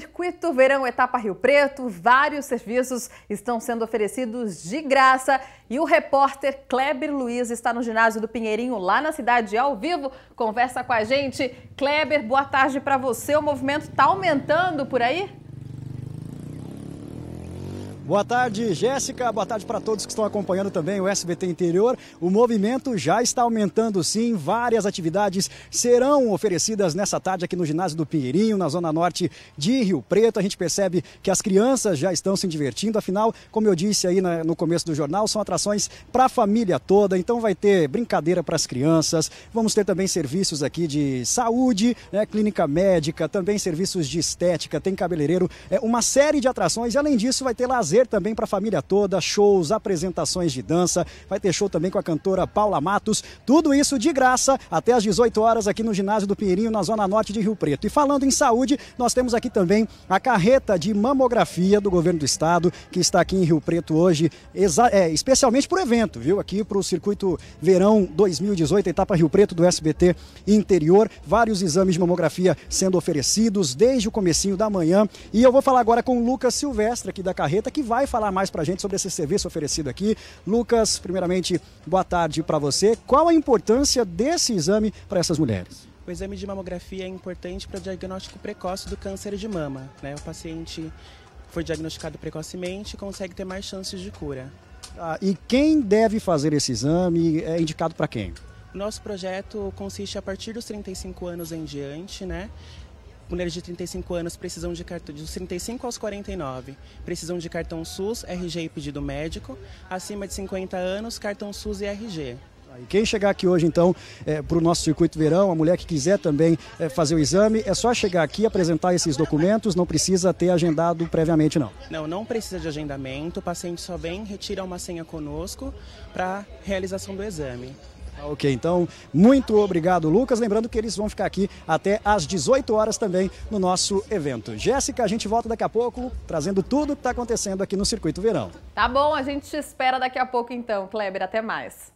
Circuito Verão Etapa Rio Preto, vários serviços estão sendo oferecidos de graça e o repórter Kleber Luiz está no ginásio do Pinheirinho, lá na cidade, ao vivo, conversa com a gente. Kleber, boa tarde para você. O movimento está aumentando por aí? Boa tarde, Jéssica. Boa tarde para todos que estão acompanhando também o SBT Interior. O movimento já está aumentando, sim. Várias atividades serão oferecidas nessa tarde aqui no ginásio do Pinheirinho, na zona norte de Rio Preto. A gente percebe que as crianças já estão se divertindo. Afinal, como eu disse aí no começo do jornal, são atrações para a família toda. Então, vai ter brincadeira para as crianças. Vamos ter também serviços aqui de saúde, né, clínica médica, também serviços de estética. Tem cabeleireiro. É uma série de atrações. E além disso, vai ter lazer lazer também para a família toda, shows, apresentações de dança, vai ter show também com a cantora Paula Matos, tudo isso de graça até às 18 horas aqui no ginásio do Pinheirinho, na zona norte de Rio Preto. E falando em saúde, nós temos aqui também a carreta de mamografia do governo do estado, que está aqui em Rio Preto hoje, é, especialmente para o evento, viu? Aqui para o circuito verão 2018, etapa Rio Preto do SBT interior, vários exames de mamografia sendo oferecidos desde o comecinho da manhã. E eu vou falar agora com o Lucas Silvestre aqui da carreta, que vai falar mais para a gente sobre esse serviço oferecido aqui. Lucas, primeiramente, boa tarde para você. Qual a importância desse exame para essas mulheres? O exame de mamografia é importante para o diagnóstico precoce do câncer de mama. Né? O paciente foi diagnosticado precocemente consegue ter mais chances de cura. Ah, e quem deve fazer esse exame? É indicado para quem? Nosso projeto consiste a partir dos 35 anos em diante, né? mulheres de 35 anos precisam de cartão, dos 35 aos 49, precisam de cartão SUS, RG e pedido médico. Acima de 50 anos, cartão SUS e RG. Ah, e quem chegar aqui hoje, então, é, para o nosso circuito verão, a mulher que quiser também é, fazer o exame, é só chegar aqui, apresentar esses documentos, não precisa ter agendado previamente, não? Não, não precisa de agendamento, o paciente só vem, retira uma senha conosco para realização do exame. Ah, ok, então, muito obrigado, Lucas. Lembrando que eles vão ficar aqui até às 18 horas também no nosso evento. Jéssica, a gente volta daqui a pouco trazendo tudo o que está acontecendo aqui no Circuito Verão. Tá bom, a gente te espera daqui a pouco então, Kleber. Até mais.